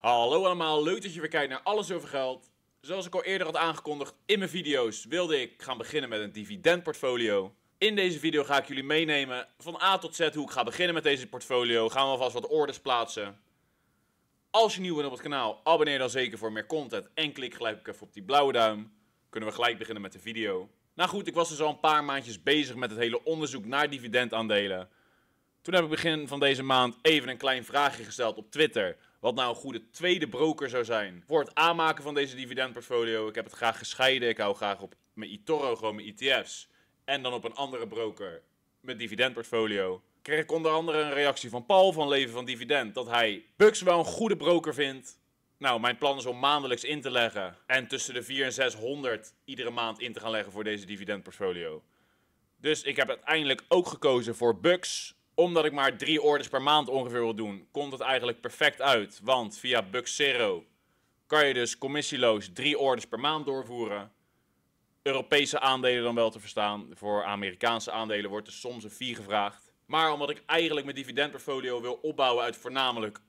Hallo allemaal, leuk dat je weer kijkt naar Alles Over Geld. Zoals ik al eerder had aangekondigd in mijn video's, wilde ik gaan beginnen met een dividendportfolio. In deze video ga ik jullie meenemen van A tot Z hoe ik ga beginnen met deze portfolio. Gaan we alvast wat orders plaatsen. Als je nieuw bent op het kanaal, abonneer dan zeker voor meer content en klik gelijk even op die blauwe duim. Kunnen we gelijk beginnen met de video. Nou goed, ik was dus al een paar maandjes bezig met het hele onderzoek naar dividendaandelen. Toen heb ik begin van deze maand even een klein vraagje gesteld op Twitter wat nou een goede tweede broker zou zijn voor het aanmaken van deze dividendportfolio. Ik heb het graag gescheiden. Ik hou graag op mijn iToro, gewoon mijn ETF's. En dan op een andere broker mijn dividendportfolio. Kreeg ik onder andere een reactie van Paul van Leven van Dividend dat hij Bux wel een goede broker vindt. Nou, mijn plan is om maandelijks in te leggen en tussen de 4 en 600 iedere maand in te gaan leggen voor deze dividendportfolio. Dus ik heb uiteindelijk ook gekozen voor Bucks omdat ik maar drie orders per maand ongeveer wil doen, komt het eigenlijk perfect uit. Want via Buxero kan je dus commissieloos drie orders per maand doorvoeren. Europese aandelen dan wel te verstaan. Voor Amerikaanse aandelen wordt er soms een fee gevraagd. Maar omdat ik eigenlijk mijn dividendportfolio wil opbouwen uit voornamelijk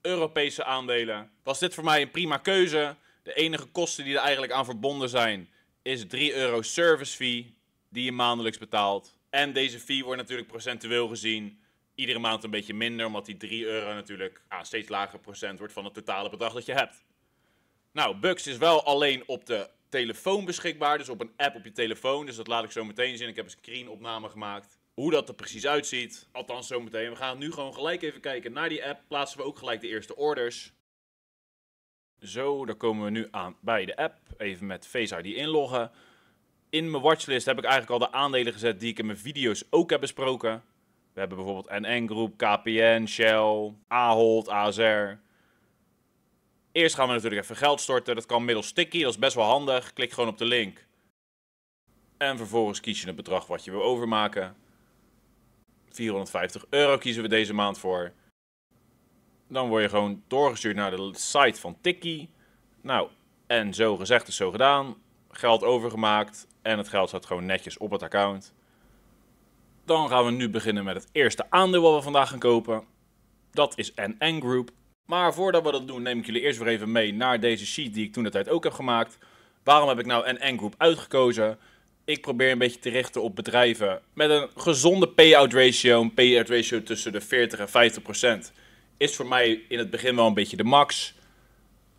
Europese aandelen, was dit voor mij een prima keuze. De enige kosten die er eigenlijk aan verbonden zijn, is 3 euro service fee die je maandelijks betaalt. En deze fee wordt natuurlijk procentueel gezien iedere maand een beetje minder, omdat die 3 euro natuurlijk ah, steeds lager procent wordt van het totale bedrag dat je hebt. Nou, Bucks is wel alleen op de telefoon beschikbaar, dus op een app op je telefoon. Dus dat laat ik zo meteen zien. Ik heb een screenopname gemaakt. Hoe dat er precies uitziet, althans zo meteen. We gaan nu gewoon gelijk even kijken naar die app. Plaatsen we ook gelijk de eerste orders. Zo, daar komen we nu aan bij de app. Even met Face ID inloggen in mijn watchlist heb ik eigenlijk al de aandelen gezet die ik in mijn video's ook heb besproken. We hebben bijvoorbeeld NN KPN, Shell, Ahold, ASR. Eerst gaan we natuurlijk even geld storten. Dat kan middels Sticky, dat is best wel handig. Klik gewoon op de link. En vervolgens kies je het bedrag wat je wil overmaken. 450 euro kiezen we deze maand voor. Dan word je gewoon doorgestuurd naar de site van Tikkie. Nou, en zo gezegd is zo gedaan. Geld overgemaakt, en het geld staat gewoon netjes op het account. Dan gaan we nu beginnen met het eerste aandeel wat we vandaag gaan kopen. Dat is NN Group. Maar voordat we dat doen, neem ik jullie eerst weer even mee naar deze sheet die ik toen de tijd ook heb gemaakt. Waarom heb ik nou NN Group uitgekozen? Ik probeer een beetje te richten op bedrijven met een gezonde payout ratio. Een payout ratio tussen de 40 en 50 procent is voor mij in het begin wel een beetje de max.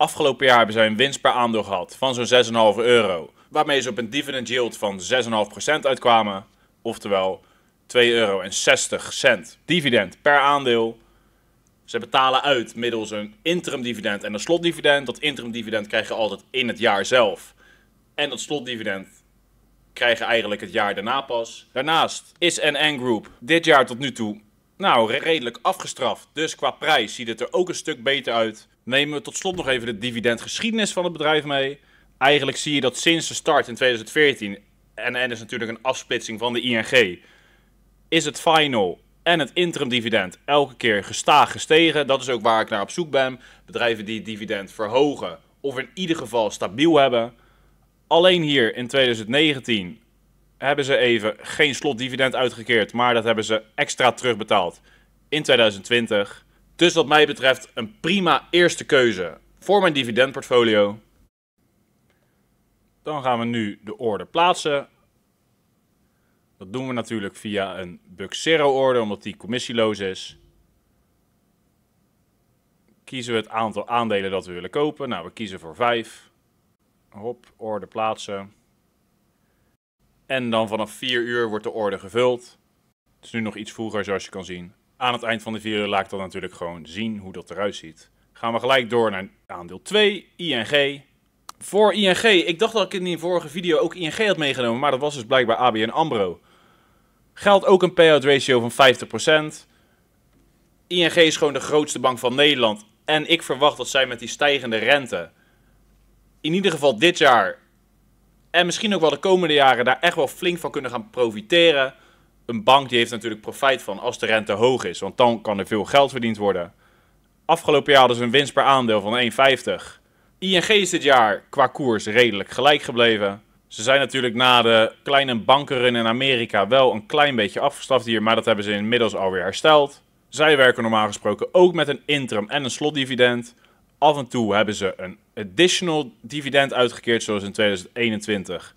Afgelopen jaar hebben zij een winst per aandeel gehad van zo'n 6,5 euro. Waarmee ze op een dividend yield van 6,5% uitkwamen. Oftewel 2,60 euro dividend per aandeel. Ze betalen uit middels een interim dividend en een slotdividend. Dat interim dividend krijg je altijd in het jaar zelf. En dat slotdividend krijgen eigenlijk het jaar daarna pas. Daarnaast is NN Group dit jaar tot nu toe nou redelijk afgestraft. Dus qua prijs ziet het er ook een stuk beter uit nemen we tot slot nog even de dividendgeschiedenis van het bedrijf mee. Eigenlijk zie je dat sinds de start in 2014, en er is natuurlijk een afsplitsing van de ING, is het final en het interim dividend elke keer gestaag gestegen. Dat is ook waar ik naar op zoek ben. Bedrijven die het dividend verhogen of in ieder geval stabiel hebben. Alleen hier in 2019 hebben ze even geen slotdividend uitgekeerd, maar dat hebben ze extra terugbetaald in 2020. Dus wat mij betreft een prima eerste keuze voor mijn dividendportfolio. Dan gaan we nu de order plaatsen. Dat doen we natuurlijk via een Buxero order, omdat die commissieloos is. Kiezen we het aantal aandelen dat we willen kopen. Nou, we kiezen voor 5. Hop, order plaatsen. En dan vanaf 4 uur wordt de order gevuld. Het is nu nog iets vroeger, zoals je kan zien. Aan het eind van de video laat ik dan natuurlijk gewoon zien hoe dat eruit ziet. Gaan we gelijk door naar aandeel 2, ING. Voor ING, ik dacht dat ik in die vorige video ook ING had meegenomen, maar dat was dus blijkbaar ABN AMRO. Geldt ook een payout ratio van 50%. ING is gewoon de grootste bank van Nederland. En ik verwacht dat zij met die stijgende rente, in ieder geval dit jaar en misschien ook wel de komende jaren, daar echt wel flink van kunnen gaan profiteren een bank die heeft natuurlijk profijt van als de rente hoog is, want dan kan er veel geld verdiend worden. Afgelopen jaar hadden ze een winst per aandeel van 1,50. ING is dit jaar qua koers redelijk gelijk gebleven. Ze zijn natuurlijk na de kleine bankenrun in Amerika wel een klein beetje afgestraft hier, maar dat hebben ze inmiddels alweer hersteld. Zij werken normaal gesproken ook met een interim en een slotdividend. Af en toe hebben ze een additional dividend uitgekeerd, zoals in 2021.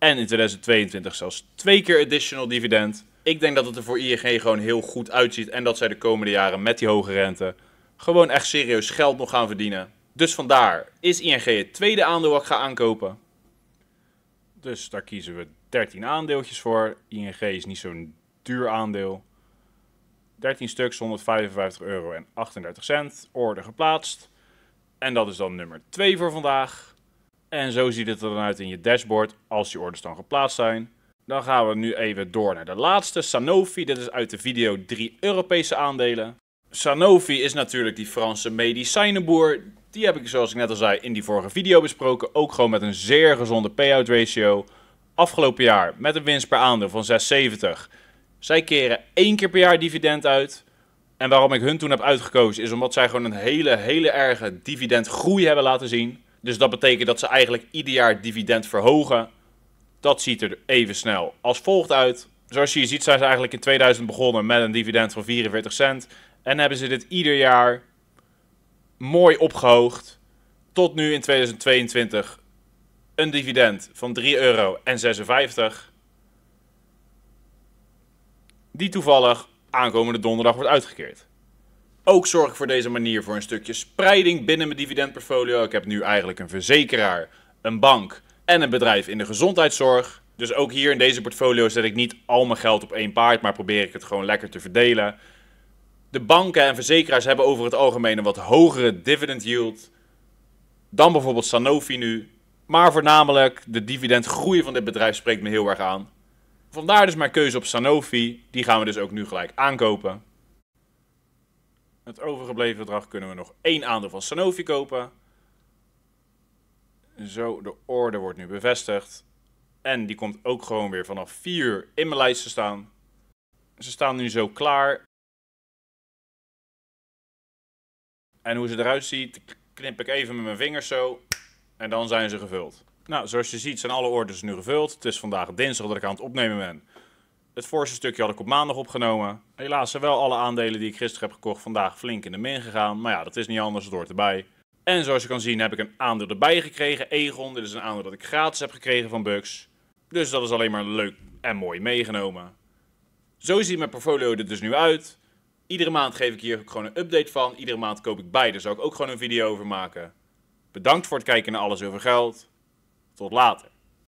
En in 2022 zelfs twee keer additional dividend. Ik denk dat het er voor ING gewoon heel goed uitziet. En dat zij de komende jaren met die hoge rente gewoon echt serieus geld nog gaan verdienen. Dus vandaar is ING het tweede aandeel wat ik ga aankopen. Dus daar kiezen we 13 aandeeltjes voor. ING is niet zo'n duur aandeel. 13 stuks, 155 euro en 38 cent. Orde geplaatst. En dat is dan nummer 2 voor vandaag. En zo ziet het er dan uit in je dashboard als je orders dan geplaatst zijn. Dan gaan we nu even door naar de laatste, Sanofi. Dit is uit de video 3 Europese aandelen. Sanofi is natuurlijk die Franse medicijnenboer. Die heb ik, zoals ik net al zei, in die vorige video besproken. Ook gewoon met een zeer gezonde payout ratio. Afgelopen jaar met een winst per aandeel van 6,70. Zij keren één keer per jaar dividend uit. En waarom ik hun toen heb uitgekozen is omdat zij gewoon een hele, hele erge dividendgroei hebben laten zien. Dus dat betekent dat ze eigenlijk ieder jaar het dividend verhogen. Dat ziet er even snel als volgt uit. Zoals je ziet zijn ze eigenlijk in 2000 begonnen met een dividend van 44 cent. En hebben ze dit ieder jaar mooi opgehoogd. Tot nu in 2022 een dividend van 3,56 euro. Die toevallig aankomende donderdag wordt uitgekeerd. Ook zorg ik voor deze manier voor een stukje spreiding binnen mijn dividendportfolio. Ik heb nu eigenlijk een verzekeraar, een bank en een bedrijf in de gezondheidszorg. Dus ook hier in deze portfolio zet ik niet al mijn geld op één paard, maar probeer ik het gewoon lekker te verdelen. De banken en verzekeraars hebben over het algemeen een wat hogere dividend yield dan bijvoorbeeld Sanofi nu. Maar voornamelijk de dividendgroei van dit bedrijf spreekt me heel erg aan. Vandaar dus mijn keuze op Sanofi. Die gaan we dus ook nu gelijk aankopen. Met overgebleven bedrag kunnen we nog één aandeel van Sanofi kopen. Zo, de orde wordt nu bevestigd. En die komt ook gewoon weer vanaf 4 in mijn lijst te staan. Ze staan nu zo klaar. En hoe ze eruit ziet, knip ik even met mijn vingers zo. En dan zijn ze gevuld. Nou, zoals je ziet zijn alle orders nu gevuld. Het is vandaag dinsdag dat ik aan het opnemen ben. Het voorste stukje had ik op maandag opgenomen. Helaas zijn wel alle aandelen die ik gisteren heb gekocht vandaag flink in de min gegaan. Maar ja, dat is niet anders, het hoort erbij. En zoals je kan zien heb ik een aandeel erbij gekregen. Egon, dit is een aandeel dat ik gratis heb gekregen van Bucks. Dus dat is alleen maar leuk en mooi meegenomen. Zo ziet mijn portfolio er dus nu uit. Iedere maand geef ik hier gewoon een update van. Iedere maand koop ik beide. Zou ik ook gewoon een video over maken. Bedankt voor het kijken naar Alles Over Geld. Tot later.